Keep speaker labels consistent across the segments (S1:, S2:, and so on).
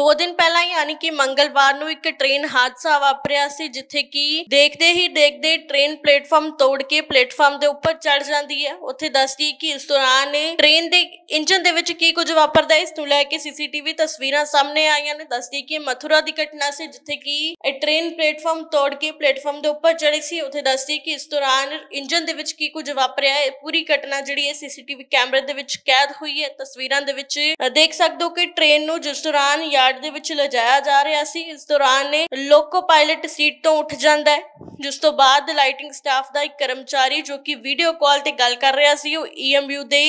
S1: ਦੋ ਦਿਨ ਪਹਿਲਾਂ ਯਾਨੀ ਕਿ ਮੰਗਲਵਾਰ ਨੂੰ ਇੱਕ ਟ੍ਰੇਨ ਹਾਦਸਾ ਵਾਪਰਿਆ ਸੀ ਜਿੱਥੇ ਕਿ ਦੇਖਦੇ ਹੀ ਦੇਖਦੇ ਟ੍ਰੇਨ ਪਲੇਟਫਾਰਮ ਤੋੜ ਕੇ ਪਲੇਟਫਾਰਮ ਦੇ ਉੱਪਰ ਚੜ ਜਾਂਦੀ ਹੈ ਉੱਥੇ ਦੱਸਦੀ ਕਿ ਇਸ ਦੌਰਾਨ ਟ੍ਰੇਨ ਇੰਜਨ ਦੇ ਵਿੱਚ ਕੀ ਕੁਝ ਵਾਪਰਦਾ ਇਸ ਨੂੰ ਲੈ ਕੇ ਸੀਸੀਟੀਵੀ ਤਸਵੀਰਾਂ ਸਾਹਮਣੇ ਆਈਆਂ ਨੇ ਦੱਸਦੀ ਕਿ ਮਥੁਰਾ ਦੀ ਘਟਨਾ ਸੀ ਜਿੱਥੇ ਕਿ ਇਹ ਟ੍ਰੇਨ ਪਲੇਟਫਾਰਮ ਤੋੜ ਕੇ ਪਲੇਟਫਾਰਮ ਦੇ ਉੱਪਰ ਚੜੀ ਸੀ ਉੱਥੇ ਦੱਸਦੀ ਕਿ ਇਸ ਦੌਰਾਨ ਇੰਜਨ ਦੇ ਵਿੱਚ ਕੀ ਕੁਝ ਵਾਪਰਿਆ ਇਹ ਪੂਰੀ ਘਟਨਾ ਜਿਹੜੀ ਹੈ ਸੀਸੀਟੀਵੀ ਕੈਮਰੇ ਦੇ ਵਿੱਚ ਕੈਦ ਹੋਈ ਹੈ ਤਸਵੀਰਾਂ ਦੇ ਵਿੱਚ ਦੇਖ ਸਕਦੇ ਹੋ ਕਿ ਟ੍ਰੇਨ ਨੂੰ ਜਿਸ ਦੌਰਾਨ ਯਾਰਡ ਦੇ ਵਿੱਚ ਲਿਜਾਇਆ ਜਾ ਰਿਹਾ ਸੀ ਇਸ ਦੌਰਾਨ ਨੇ ਲੋਕੋ ਪਾਇਲਟ ਸੀਟ ਤੋਂ ਉੱਠ ਜਾਂਦਾ ਹੈ ਜਿਸ ਤੋਂ ਬਾਅਦ ਲਾਈਟਿੰਗ ਸਟਾਫ ਦਾ ਇੱਕ ਕਰਮਚਾਰੀ ਜੋ ਕਿ ਵੀਡੀਓ ਕਾਲ ਤੇ ਗੱਲ ਕਰ ਰਿਹਾ ਸੀ ਉਹ ਈਐਮਯੂ ਦੇ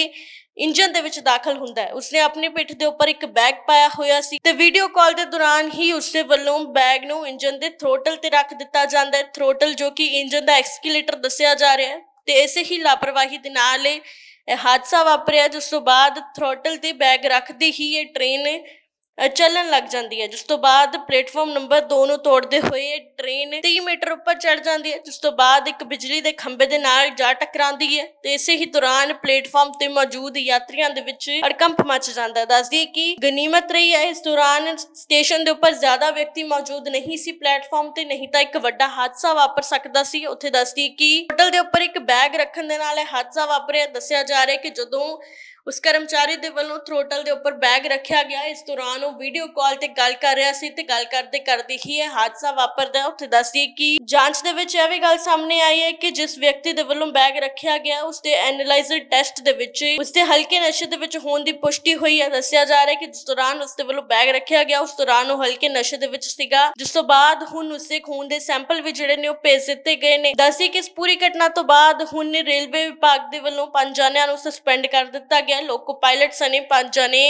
S1: ਇੰਜਨ ਦੇ ਵਿੱਚ ਦਾਖਲ ਹੁੰਦਾ ਹੈ ਉਸਨੇ ਆਪਣੀ ਪਿੱਠ ਦੇ ਉੱਪਰ ਇੱਕ ਬੈਗ ਪਾਇਆ ਹੋਇਆ ਸੀ ਤੇ ਵੀਡੀਓ ਕਾਲ ਦੇ ਦੌਰਾਨ ਹੀ ਉਸਦੇ ਵੱਲੋਂ ਬੈਗ ਨੂੰ ਇੰਜਨ ਦੇ ਥ੍ਰੋਟਲ ਤੇ ਰੱਖ ਦਿੱਤਾ ਜਾਂਦਾ ਹੈ ਥ੍ਰੋਟਲ ਜੋ ਕਿ ਇੰਜਨ ਦਾ ਐਕਸਕਲੇਟਰ ਦੱਸਿਆ ਜਾ ਰਿਹਾ ਹੈ ਤੇ ਇਸੇ ਹੀ ਲਾਪਰਵਾਹੀ ਦੇ ਨਾਲ ਇਹ ਹਾਦਸਾ ਵਾਪਰਿਆ ਜਿਸ ਤੋਂ ਬਾਅਦ ਥ੍ਰੋਟਲ ਤੇ ਬੈਗ ਰੱਖਦੀ ਹੀ ਇਹ ਟ੍ਰੇਨ ਚੱਲਣ ਲੱਗ ਜਾਂਦੀ ਹੈ ਜਿਸ ਤੋਂ ਬਾਅਦ ਪਲੇਟਫਾਰਮ ਨੰਬਰ 2 ਨੂੰ ਤੋੜਦੇ ਹੋਏ ਟ੍ਰੇਨ 30 ਮੀਟਰ ਉੱਪਰ ਚੜ ਜਾਂਦੀ ਹੈ ਜਿਸ ਤੋਂ ਬਾਅਦ ਇੱਕ ਬਿਜਲੀ ਦੇ ਖੰਭੇ ਦੇ ਨਾਲ ਜਾ ਟਕਰਾਂਦੀ ਹੈ ਤੇ ਇਸੇ ਹੀ ਦੌਰਾਨ ਪਲੇਟਫਾਰਮ ਤੇ ਮੌਜੂਦ ਯਾਤਰੀਆਂ ਦੇ ਵਿੱਚ ਹੜਕੰਪ ਮਚ ਜਾਂਦਾ ਹੈ ਦੱਸਦੀ ਕਿ ਗਨੀਮਤ ਰਹੀ ਹੈ ਇਸ ਦੌਰਾਨ ਸਟੇਸ਼ਨ ਦੇ ਉੱਪਰ ਜ਼ਿਆਦਾ ਵਿਅਕਤੀ ਮੌਜੂਦ ਨਹੀਂ ਸੀ ਪਲੇਟਫਾਰਮ ਤੇ ਨਹੀਂ ਤਾਂ ਇੱਕ ਵੱਡਾ ਹਾਦਸਾ ਵਾਪਰ ਸਕਦਾ ਸੀ ਉੱਥੇ ਦੱਸਦੀ ਕਿ ਹੋਟਲ ਦੇ ਉੱਪਰ ਇੱਕ ਬੈਗ ਰੱਖਣ ਦੇ ਨਾਲ ਇਹ ਹਾਦਸਾ ਵਾਪਰਿਆ ਦੱਸਿਆ ਜਾ ਰਿਹਾ ਕਿ ਜਦੋਂ ਉਸ ਕਰਮਚਾਰੀ ਦੇ ਵੱਲੋਂ ਥਰੋਟਲ ਦੇ ਉੱਪਰ ਬੈਗ ਰੱਖਿਆ ਗਿਆ ਇਸ ਦੌਰਾਨ ਉਹ ਵੀਡੀਓ ਕਾਲ ਤੇ ਗੱਲ ਕਰ ਰਿਹਾ ਸੀ ਤੇ ਗੱਲ ਕਰਦੇ ਕਰਦੇ ਹੀ ਇਹ ਹਾਦਸਾ ਵਾਪਰਦਾ ਉੱਥੇ ਦੱਸਦੀ ਕਿ ਜਾਂਚ ਦੇ ਵਿੱਚ ਇਹ ਵੀ ਗੱਲ ਸਾਹਮਣੇ ਆਈ ਹੈ ਕਿ ਜਿਸ ਵਿਅਕਤੀ ਦੇ ਵੱਲੋਂ ਬੈਗ ਰੱਖਿਆ ਗਿਆ ਉਸ ਦੇ ਐਨਾਲਾਈਜ਼ਰ ਟੈਸਟ ਦੇ ਵਿੱਚ ਉਸ ਹਲਕੇ ਨਸ਼ੇ ਦੇ ਵਿੱਚ ਹੋਣ ਦੀ ਪੁਸ਼ਟੀ ਹੋਈ ਹੈ ਦੱਸਿਆ ਜਾ ਰਿਹਾ ਹੈ ਕਿ ਜਿਸ ਦੌਰਾਨ ਉਸ ਦੇ ਵੱਲੋਂ ਬੈਗ ਰੱਖਿਆ ਗਿਆ ਉਸ ਦੌਰਾਨ ਉਹ ਹਲਕੇ ਨਸ਼ੇ ਦੇ ਵਿੱਚ ਸੀਗਾ ਜਿਸ ਤੋਂ ਬਾਅਦ ਹੁਣ ਉਸੇ ਖੂਨ ਦੇ ਸੈਂਪਲ ਵੀ ਜਿਹੜੇ ਨੇ ਉਹ ਭੇਜ ਦਿੱਤੇ ਗਏ ਨੇ ਦੱਸੀ ਕਿ ਇਸ ਪੂਰੀ ਘਟਨਾ ਤੋਂ ਬਾਅਦ ਹੁਣ ਰੇਲਵੇ ਵਿਭਾਗ ਦੇ ਵੱਲੋਂ ਪੰਜ ਜਾਨਿਆਂ ਨੂੰ ਸਸਪੈਂਡ ਕਰ ਦਿੱਤਾ ਗਿਆ ਗਿਆ ਲੋਕੋ ਪਾਇਲਟਸ ਨੇ ਪੰਜ ਜਣੇ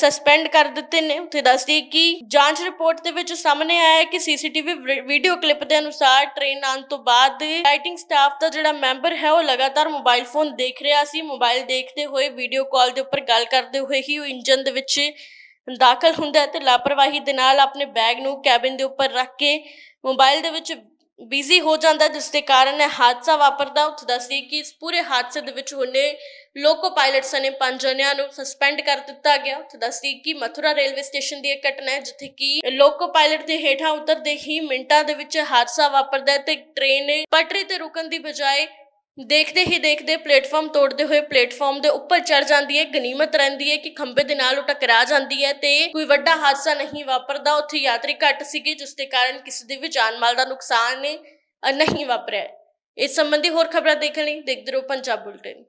S1: ਸਸਪੈਂਡ ਕਰ ਦਿੱਤੇ ਨੇ ਉੱਥੇ ਦੱਸਦੀ ਕਿ ਜਾਂਚ ਰਿਪੋਰਟ ਦੇ ਵਿੱਚ ਸਾਹਮਣੇ ਆਇਆ ਹੈ ਕਿ ਸੀਸੀਟੀਵੀ ਵੀਡੀਓ ਕਲਿੱਪ ਦੇ ਅਨੁਸਾਰ ਟ੍ਰੇਨ ਆਉਣ ਤੋਂ ਬਾਅਦ ਰਾਈਟਿੰਗ ਸਟਾਫ ਦਾ ਜਿਹੜਾ ਮੈਂਬਰ ਹੈ ਉਹ ਲਗਾਤਾਰ ਮੋਬਾਈਲ ਫੋਨ ਦੇਖ ਰਿਹਾ ਸੀ ਮੋਬਾਈਲ ਦੇਖਦੇ ਹੋਏ ਵੀਡੀਓ ਕਾਲ ਦੇ ਉੱਪਰ ਗੱਲ ਕਰਦੇ ਹੋਏ ਹੀ ਉਹ ਇੰਜਨ ਦੇ ਵਿੱਚ ਦਾਖਲ ਹੁੰਦਾ ਹੈ ਤੇ ਲਾਪਰਵਾਹੀ ਦੇ ਨਾਲ ਆਪਣੇ ਬੈਗ ਨੂੰ ਕੈਬਿਨ ਦੇ ਉੱਪਰ ਰੱਖ ਕੇ ਮੋਬਾਈਲ ਦੇ ਵਿੱਚ ਬਿਜ਼ੀ ਹੋ ਜਾਂਦਾ ਜਿਸ ਦੇ ਕਾਰਨ ਇਹ ਹਾਦਸਾ ਵਾਪਰਦਾ ਉੱਥੇ ਦੱਸਦੀ ਕਿ ਇਸ ਪੂਰੇ ਹਾਦਸੇ ਦੇ ਵਿੱਚ ਉਹਨੇ ਲੋਕੋ ਪਾਇਲਟ ਸਨੇ ਪੰਜ ਜਣਿਆਂ ਨੂੰ ਸਸਪੈਂਡ ਕਰ ਦਿੱਤਾ ਗਿਆ ਉੱਥੇ ਦੱਸਦੀ ਕਿ ਮਥੁਰਾ ਰੇਲਵੇ ਸਟੇਸ਼ਨ ਦੀ ਇੱਕ ਘਟਨਾ ਹੈ ਜਿੱਥੇ ਕਿ ਲੋਕੋ ਪਾਇਲਟ ਦੇ ਹੇਠਾਂ ਉਤਰਦੇ ਹੀ ਮਿੰਟਾਂ ਦੇ ਵਿੱਚ ਹਾਦਸਾ ਵਾਪਰਦਾ ਤੇ ਟ੍ਰੇਨ ਪਟਰੀ ਤੇ ਰੁਕਣ ਦੀ ਬਜਾਏ ਦੇਖਦੇ ਹੀ ਦੇਖਦੇ ਪਲੇਟਫਾਰਮ ਤੋੜਦੇ ਹੋਏ ਪਲੇਟਫਾਰਮ ਦੇ ਉੱਪਰ ਚੜ ਜਾਂਦੀ ਹੈ ਗਨੀਮਤ ਰਹਿੰਦੀ ਹੈ ਕਿ ਖੰਭੇ ਦੇ ਨਾਲ ਉਹ ਟਕਰਾ ਜਾਂਦੀ ਹੈ ਤੇ ਕੋਈ ਵੱਡਾ ਹਾਦਸਾ ਨਹੀਂ ਵਾਪਰਦਾ ਉੱਥੇ ਯਾਤਰੀ ਘੱਟ ਸੀਗੇ ਜਿਸ ਦੇ ਕਾਰਨ ਕਿਸੇ ਦੀ ਵੀ ਜਾਨ ਮਾਲ ਦਾ ਨੁਕਸਾਨ ਨਹੀਂ ਵਾਪਰਿਆ ਇਸ ਸੰਬੰਧੀ ਹੋਰ ਖਬਰਾਂ ਦੇਖਣ ਲਈ ਦੇਖਦੇ ਰਹੋ ਪੰਜਾਬ ਬੁਲਟਿਨ